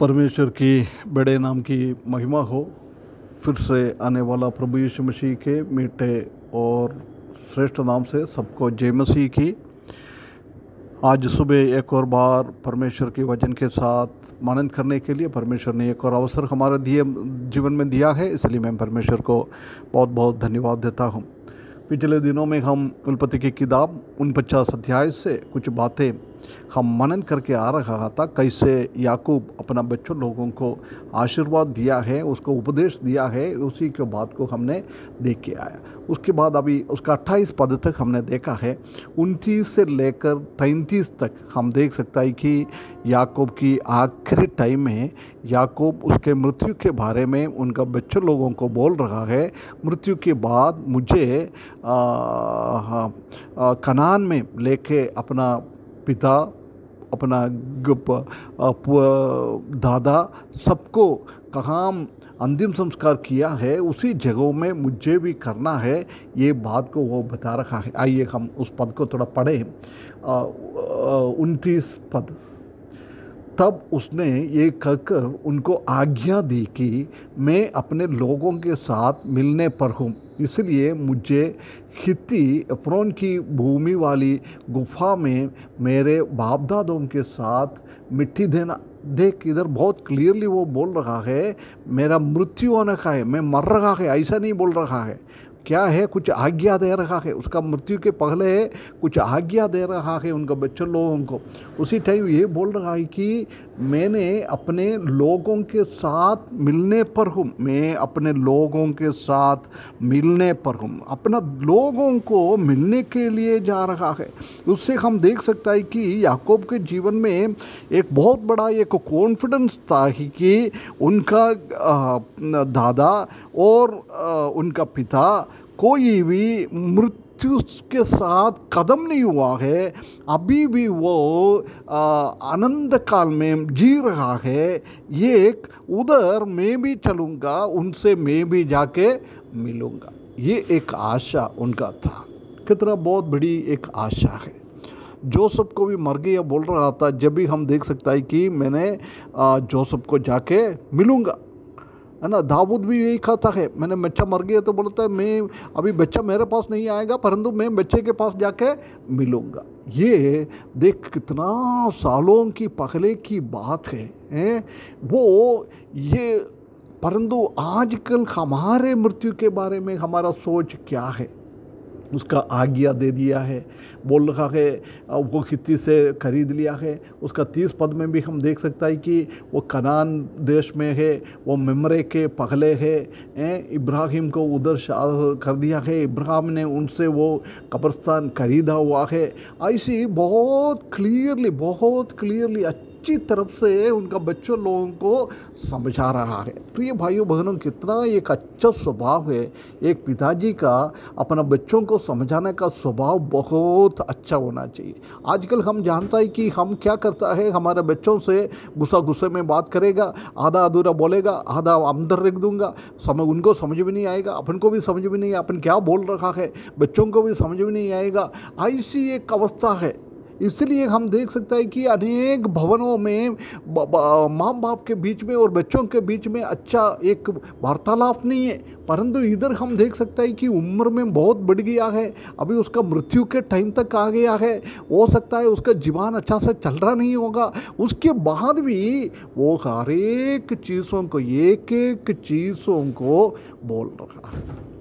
परमेश्वर की बड़े नाम की महिमा हो फिर से आने वाला प्रभु यीशु मसीह के मीठे और श्रेष्ठ नाम से सबको जय मसीह की आज सुबह एक और बार परमेश्वर के वचन के साथ मानन करने के लिए परमेश्वर ने एक और अवसर हमारे दिए जीवन में दिया है इसलिए मैं परमेश्वर को बहुत बहुत धन्यवाद देता हूँ पिछले दिनों में हम कुलपति की किताब उन पचास अध्याय से कुछ बातें हम मनन करके आ रहा था कैसे याकूब अपना बच्चों लोगों को आशीर्वाद दिया है उसको उपदेश दिया है उसी के बात को हमने देख के आया उसके बाद अभी उसका अट्ठाईस पद तक हमने देखा है उनतीस से लेकर तैंतीस तक हम देख सकता है कि याकूब की आखिरी टाइम में याकूब उसके मृत्यु के बारे में उनका बच्चों लोगों को बोल रहा है मृत्यु के बाद मुझे आ, आ, हाँ, आ, कनान में लेके अपना पिता अपना दादा सबको कहाँ अंतिम संस्कार किया है उसी जगहों में मुझे भी करना है ये बात को वो बता रखा है आइए हम उस पद को थोड़ा पढ़ें उनतीस पद तब उसने ये कहकर उनको आज्ञा दी कि मैं अपने लोगों के साथ मिलने पर हूँ इसलिए मुझे खित्ती एप्रोन की भूमि वाली गुफा में मेरे बाप दादों के साथ मिट्टी देना देख इधर बहुत क्लियरली वो बोल रहा है मेरा मृत्यु होने का है मैं मर रहा है ऐसा नहीं बोल रहा है क्या है कुछ आज्ञा दे रहा है उसका मृत्यु के पहले कुछ आज्ञा दे रहा है उनका बच्चों लोगों को उसी टाइम ये बोल रहा है कि मैंने अपने लोगों के साथ मिलने पर हूँ मैं अपने लोगों के साथ मिलने पर हूँ अपना लोगों को मिलने के लिए जा रहा है उससे हम देख सकता है कि याकूब के जीवन में एक बहुत बड़ा एक कॉन्फिडेंस था ही कि उनका दादा और उनका पिता कोई भी मृत मृत्यु के साथ कदम नहीं हुआ है अभी भी वो आनंद काल में जी रहा है एक उधर मैं भी चलूँगा उनसे मैं भी जाके मिलूँगा ये एक आशा उनका था कितना बहुत बड़ी एक आशा है जोसफ को भी मर गया बोल रहा था जब भी हम देख सकता है कि मैंने जोसफ को जाके मिलूँगा है ना दाऊद भी यही खाता है मैंने बच्चा मर गया तो बोलता है मैं अभी बच्चा मेरे पास नहीं आएगा परंतु मैं बच्चे के पास जाके मिलूँगा ये देख कितना सालों की पहले की बात है हैं वो ये परंतु आजकल हमारे मृत्यु के बारे में हमारा सोच क्या है उसका आज्ञा दे दिया है बोल रखा है वो किसी से खरीद लिया है उसका तीस पद में भी हम देख सकता है कि वो कनान देश में है वो ममरे के पगले है इब्राहिम को उधर कर दिया है इब्राहिम ने उनसे वो कब्रस्तान खरीदा हुआ है ऐसी बहुत क्लियरली बहुत क्लियरली सच्ची तरफ से उनका बच्चों लोगों को समझा रहा है प्रिय भाइयों बहनों कितना एक अच्छा स्वभाव है एक पिताजी का अपना बच्चों को समझाने का स्वभाव बहुत अच्छा होना चाहिए आजकल हम जानता है कि हम क्या करता है हमारे बच्चों से गुस्सा गुस्से में बात करेगा आधा अधूरा बोलेगा आधा अंदर रख दूंगा समय उनको समझ में नहीं आएगा अपन को भी समझ में नहीं अपन क्या बोल रखा है बच्चों को भी समझ में नहीं आएगा ऐसी एक अवस्था है इसलिए हम देख सकते हैं कि अनेक भवनों में माँ बाप के बीच में और बच्चों के बीच में अच्छा एक वार्तालाप नहीं है परंतु इधर हम देख सकते हैं कि उम्र में बहुत बढ़ गया है अभी उसका मृत्यु के टाइम तक आ गया है हो सकता है उसका जीवन अच्छा से चल रहा नहीं होगा उसके बाद भी वो हर एक चीज़ों को एक एक चीज़ों को बोल रहा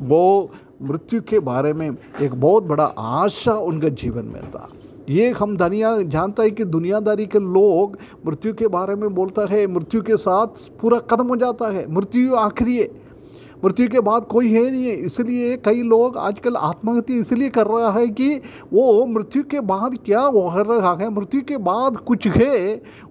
वो मृत्यु के बारे में एक बहुत बड़ा आशा उनके जीवन में था ये हम दुनिया जानता है कि दुनियादारी के लोग मृत्यु के बारे में बोलता है मृत्यु के साथ पूरा कदम हो जाता है मृत्यु आखिरी है मृत्यु के बाद कोई है नहीं है इसलिए कई लोग आजकल आत्महत्या इसलिए कर रहा है कि वो मृत्यु के बाद क्या हो रहा है मृत्यु के बाद कुछ है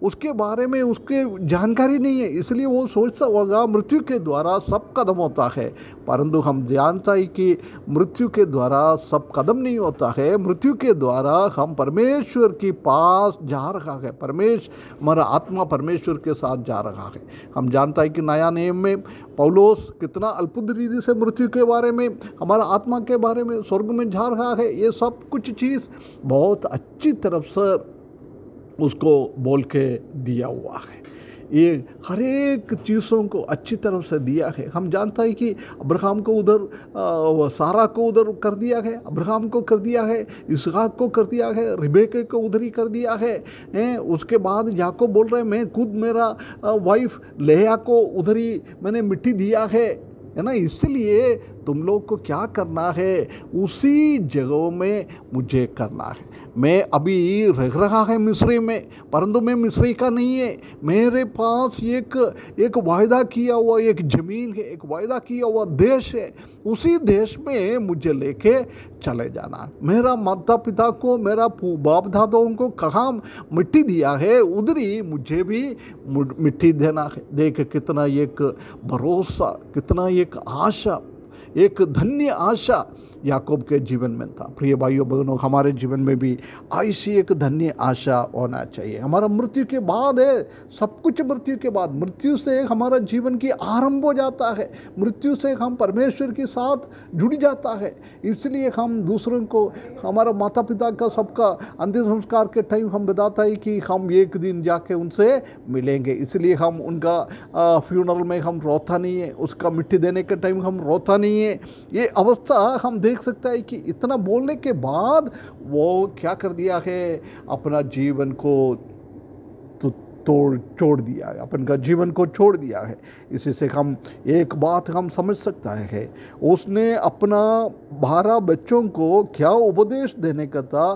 उसके बारे में उसके जानकारी नहीं है इसलिए वो सोचता होगा मृत्यु के द्वारा सब कदम होता है परंतु हम जानता है कि मृत्यु के द्वारा सब कदम नहीं होता है मृत्यु के द्वारा हम परमेश्वर के पास जा रहा है परमेश्वर हमारा आत्मा परमेश्वर के साथ जा रहा है हम जानता है कि नया नियम में पौलोस कितना अल्पुद रीति से मृत्यु के बारे में हमारा आत्मा के बारे में स्वर्ग में झा रहा है ये सब कुछ चीज़ बहुत अच्छी तरफ से उसको बोल के दिया हुआ है ये हर एक चीज़ों को अच्छी तरह से दिया है हम जानते हैं कि अब्राहम को उधर सारा को उधर कर दिया है अब्राहम को कर दिया है इसहाक को कर दिया है रिबेके को उधर ही कर दिया है ए, उसके बाद याको बोल रहे मैं खुद मेरा वाइफ लेहा को उधर ही मैंने मिट्टी दिया है है ना इसलिए तुम लोग को क्या करना है उसी जगहों में मुझे करना है मैं अभी रह रहा है मिस्री में परंतु मैं मिस्री का नहीं है मेरे पास एक एक वायदा किया हुआ एक ज़मीन है एक वायदा किया हुआ देश है उसी देश में मुझे लेके चले जाना मेरा माता पिता को मेरा बाप दादाओं को कहाँ मिट्टी दिया है उधर ही मुझे भी मिट्टी देना है देख कितना एक भरोसा कितना एक एक आशा एक धन्य आशा याकूब के जीवन में था प्रिय भाइयों बहनों हमारे जीवन में भी ऐसी एक धन्य आशा होना चाहिए हमारा मृत्यु के बाद है सब कुछ मृत्यु के बाद मृत्यु से हमारा जीवन की आरंभ हो जाता है मृत्यु से हम परमेश्वर के साथ जुड़ जाता है इसलिए हम दूसरों को हमारा माता पिता का सबका अंतिम संस्कार के टाइम हम बताता है कि हम एक दिन जाके उनसे मिलेंगे इसलिए हम उनका फ्यूनरल में हम रोता नहीं है उसका मिट्टी देने के टाइम हम रोता नहीं है ये अवस्था हम देख सकता है कि इतना बोलने के बाद वो क्या कर दिया है अपना जीवन को तो तोड़ छोड़ दिया है अपन का जीवन को छोड़ दिया है इसी से हम एक बात हम समझ सकता है उसने अपना बारह बच्चों को क्या उपदेश देने का था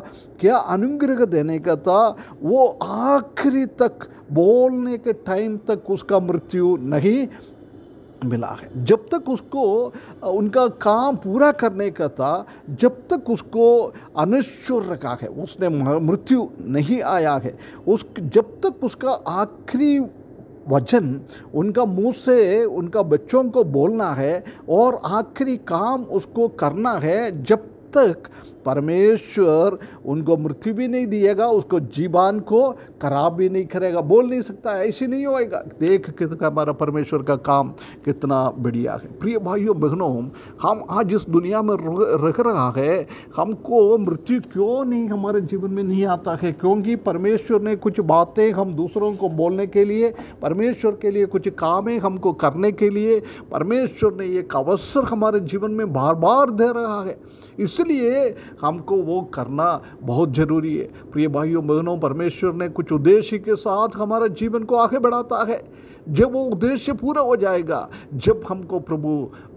क्या अनुग्रह देने का था वो आखिरी तक बोलने के टाइम तक उसका मृत्यु नहीं मिला है जब तक उसको उनका काम पूरा करने का था जब तक उसको अनश्वर रखा है उसने मृत्यु नहीं आया है उस जब तक उसका आखिरी वचन उनका मुंह से उनका बच्चों को बोलना है और आखिरी काम उसको करना है जब तक परमेश्वर उनको मृत्यु भी नहीं दिएगा उसको जीवान को खराब भी नहीं करेगा बोल नहीं सकता ऐसे नहीं होएगा देख कितना हमारा परमेश्वर का काम कितना बढ़िया है प्रिय भाइयों बहनों हम आज इस दुनिया में रह रहा है हमको मृत्यु क्यों नहीं हमारे जीवन में नहीं आता है क्योंकि परमेश्वर ने कुछ बातें हम दूसरों को बोलने के लिए परमेश्वर के लिए कुछ कामें हमको करने के लिए परमेश्वर ने एक अवसर हमारे जीवन में बार बार दे रहा है इसलिए हमको वो करना बहुत ज़रूरी है प्रिय भाइयों बहनों परमेश्वर ने कुछ उद्देश्य के साथ हमारे जीवन को आगे बढ़ाता है जब वो उद्देश्य पूरा हो जाएगा जब हमको प्रभु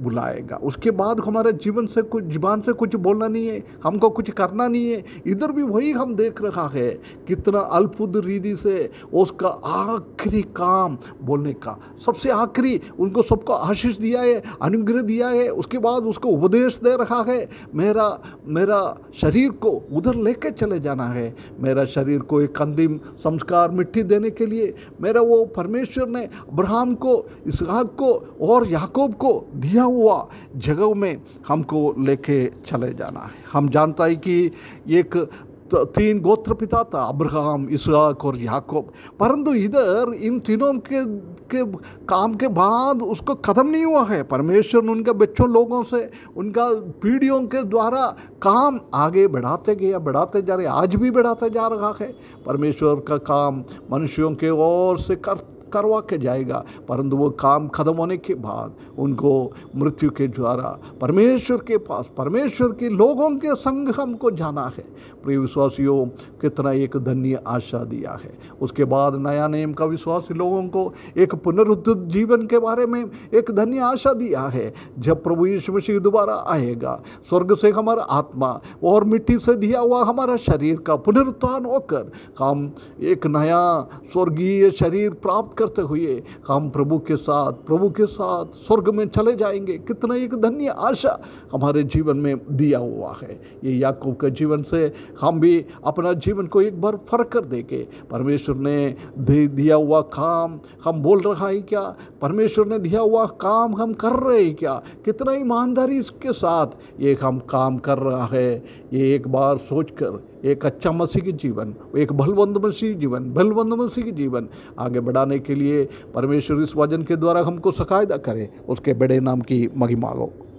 बुलाएगा उसके बाद हमारे जीवन से कुछ जीवन से कुछ बोलना नहीं है हमको कुछ करना नहीं है इधर भी वही हम देख रहा है कितना अल्पुद रीति से उसका आखिरी काम बोलने का सबसे आखिरी उनको सबको आशीष दिया है अनुग्रह दिया है उसके बाद उसको उपदेश दे रहा है मेरा मेरा शरीर को उधर लेके चले जाना है मेरा शरीर को एक अंतिम संस्कार मिट्टी देने के लिए मेरा वो परमेश्वर ने अब्राहम को इसहाक को और याकूब को दिया हुआ जगह में हमको लेके चले जाना है हम जानता है कि एक तीन गोत्र पिता था अब्राहम इसहाक और याकूब परंतु इधर इन तीनों के के काम के बाद उसको ख़त्म नहीं हुआ है परमेश्वर ने उनके बच्चों लोगों से उनका पीढ़ियों के द्वारा काम आगे बढ़ाते गया बढ़ाते जा रहे आज भी बढ़ाते जा रहा है परमेश्वर का काम मनुष्यों के ओर से कर करवा के जाएगा परंतु वो काम खत्म होने के बाद उनको मृत्यु के द्वारा परमेश्वर के पास परमेश्वर के लोगों के संग हमको जाना है प्रिय विश्वासियों कितना एक धन्य आशा दिया है उसके बाद नया नियम का विश्वास लोगों को एक पुनरुद्ध जीवन के बारे में एक धन्य आशा दिया है जब प्रभु यीशु मसीह दोबारा आएगा स्वर्ग से हमारा आत्मा और मिट्टी से दिया हुआ हमारा शरीर का पुनरुत्थान होकर हम एक नया स्वर्गीय शरीर प्राप्त करते हुए हम प्रभु के साथ प्रभु के साथ स्वर्ग में चले जाएंगे कितना एक धन्य आशा हमारे जीवन में दिया हुआ है ये याकूब के जीवन से हम भी अपना जीवन को एक बार फर्क कर देंगे परमेश्वर ने दे दिया हुआ काम हम बोल रहा है क्या परमेश्वर ने दिया हुआ काम हम कर रहे हैं क्या कितना ईमानदारी इसके साथ ये हम काम कर रहा है ये एक बार सोचकर एक अच्छा मसीह की जीवन एक भलवंद मसीह जीवन भलवंद मसीह की जीवन आगे बढ़ाने के लिए परमेश्वर इस वजन के द्वारा हमको सकायदा करे उसके बड़े नाम की महिमा मांगो